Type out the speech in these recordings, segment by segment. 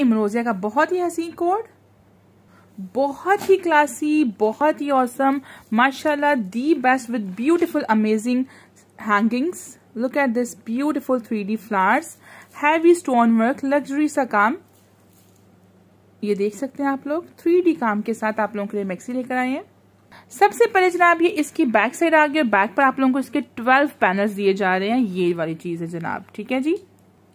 इमरोजिया का बहुत ही हसीन कोड बहुत ही क्लासी बहुत ही औसम माशाल्लाह the best with beautiful amazing hangings look at this beautiful three D flowers heavy stone work luxury सा काम ये देख सकते हैं आप लोग थ्री डी काम के साथ आप लोगों के लिए मैक्सी लेकर आए हैं सबसे पहले जनाब ये इसकी बैक साइड आ गई और बैक पर आप लोगों को इसके ट्वेल्व पैनल्स दिए जा रहे हैं ये वाली चीज है जनाब ठीक है जी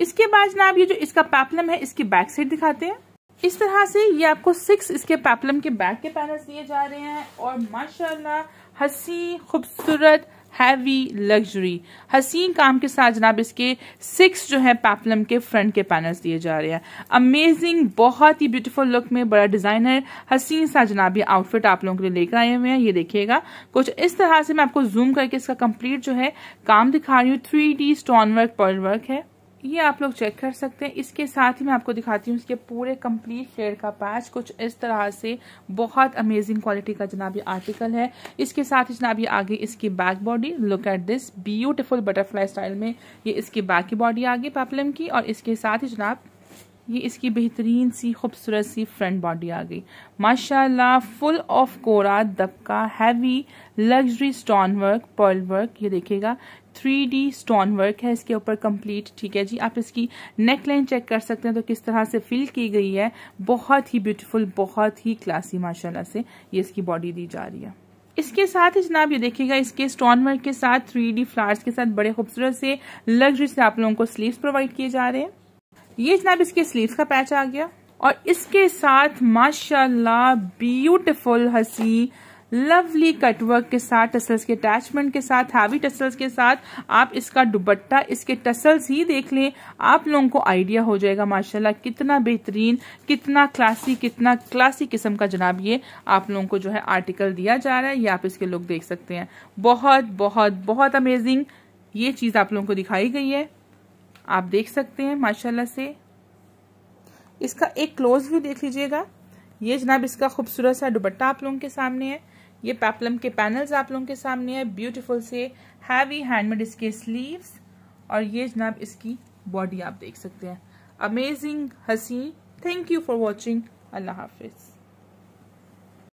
इसके बाद जनाब ये जो इसका पैपलम है इसकी बैक साइड दिखाते हैं इस तरह से ये आपको सिक्स इसके पैपलम के बैक के पैनल्स दिए जा रहे हैं और माशाल्लाह हसी खूबसूरत हैवी लग्जरी हसीन काम के साथ जनाब इसके सिक्स जो है पैपलम के फ्रंट के पैनल्स दिए जा रहे हैं अमेजिंग बहुत ही ब्यूटीफुल लुक में बड़ा डिजाइनर हसीन सा जनाब ये आउटफिट आप लोगों के लिए लेकर आए हुए हैं ये देखिएगा कुछ इस तरह से मैं आपको जूम करके इसका कंप्लीट जो है काम दिखा रही हूँ three D stone work pearl work है ये आप लोग चेक कर सकते हैं इसके साथ ही मैं आपको दिखाती हूँ इसके पूरे कंप्लीट शेयर का पैच कुछ इस तरह से बहुत अमेजिंग क्वालिटी का जनाब ये आर्टिकल है इसके साथ ही जनाब ये आगे इसकी back body look at this beautiful butterfly style में ये इसकी बैक की बॉडी आगे पैपलम की और इसके साथ ही जनाब ये इसकी बेहतरीन सी खूबसूरत सी फ्रंट बॉडी आ गई माशाल्लाह फुल ऑफ कोरा दबका heavy luxury stone work pearl work ये देखिएगा थ्री डी स्टोन वर्क है इसके ऊपर कंप्लीट ठीक है जी आप इसकी नेक लाइन चेक कर सकते हैं तो किस तरह से फिल की गई है बहुत ही ब्यूटीफुल बहुत ही क्लासी माशाल्लाह से ये इसकी बॉडी दी जा रही है इसके साथ ही जनाब ये देखिएगा इसके स्टोन वर्क के साथ थ्री डी फ्लावर्स के साथ बड़े खूबसूरत से लग्जरी से आप लोगों को स्लीव प्रोवाइड किए जा रहे हैं ये जनाब इसके स्लीव का पैच आ गया और इसके साथ माशाल्लाह ब्यूटीफुल हसी लवली कटवर्क के साथ टसल्स के अटैचमेंट के साथ हैवी टसल्स के साथ आप इसका दुबट्टा इसके टसल्स ही देख लें आप लोगों को आइडिया हो जाएगा माशाल्लाह कितना बेहतरीन कितना क्लासी कितना क्लासी किस्म का जनाब ये आप लोगों को जो है आर्टिकल दिया जा रहा है ये आप इसके लुक देख सकते हैं बहुत बहुत बहुत अमेजिंग ये चीज़ आप लोगों को दिखाई गई है आप देख सकते हैं माशाल्लाह से इसका एक क्लोज व्यू देख लीजिएगा ये जनाब इसका खूबसूरत सा दुपट्टा आप लोगों के सामने है ये पैपलम के पैनल्स आप लोगों के सामने है ब्यूटीफुल से हैवी हैंडमेड इसके स्लीव्स और ये जनाब इसकी बॉडी आप देख सकते हैं अमेजिंग हसी थैंक यू फॉर वॉचिंग अल्लाह हाफिज़